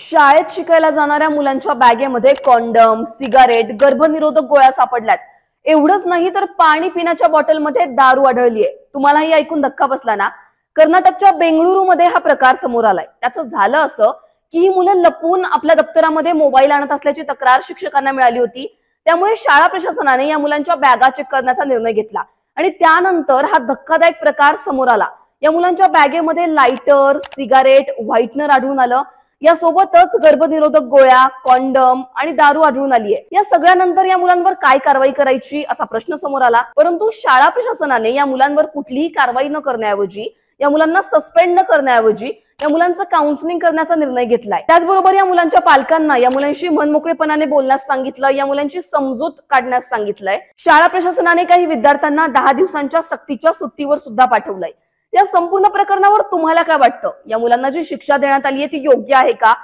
शाळेत शिकायला जाणाऱ्या मुलांच्या बॅगेमध्ये कॉन्डम सिगारेट गर्भनिरोधक गोळ्या सापडल्यात एवढंच नाही तर पाणी पिण्याच्या बॉटलमध्ये दारू आढळलीय तुम्हाला ही ऐकून धक्का बसला ना कर्नाटकच्या बेंगळुरूमध्ये हा प्रकार समोर आलाय त्याचं झालं असं की ही मुलं लपून आपल्या दप्तरामध्ये मोबाईल आणत असल्याची तक्रार शिक्षकांना मिळाली होती त्यामुळे शाळा प्रशासनाने या मुलांच्या बॅगा चेक करण्याचा निर्णय घेतला आणि त्यानंतर हा धक्कादायक प्रकार समोर आला या मुलांच्या बॅगेमध्ये लाइटर सिगारेट व्हाईटनर आढळून आलं या सोबतच गर्भनिरोधक गोळ्या कॉन्डम आणि दारू आढळून आली आहे या सगळ्यानंतर या मुलांवर काय कारवाई करायची असा प्रश्न समोर आला परंतु शाळा प्रशासनाने या मुलांवर कुठलीही कारवाई न करण्याऐवजी या मुलांना सस्पेंड न करण्याऐवजी या मुलांचं काउन्सिलिंग करण्याचा निर्णय घेतलाय त्याचबरोबर या मुलांच्या पालकांना या मुलांशी मनमोकळेपणाने बोलण्यास सांगितलं या मुलांची समजूत काढण्यास सांगितलंय शाळा प्रशासनाने काही विद्यार्थ्यांना दहा दिवसांच्या सक्तीच्या सुट्टीवर सुद्धा पाठवलंय या संपूर्ण प्रकरणावर तुम्हाला काय वाटतं या मुलांना जी शिक्षा देण्यात आली आहे ती योग्य आहे का